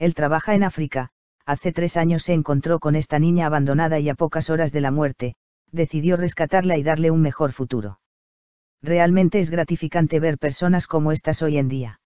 Él trabaja en África, hace tres años se encontró con esta niña abandonada y a pocas horas de la muerte, decidió rescatarla y darle un mejor futuro. Realmente es gratificante ver personas como estas hoy en día.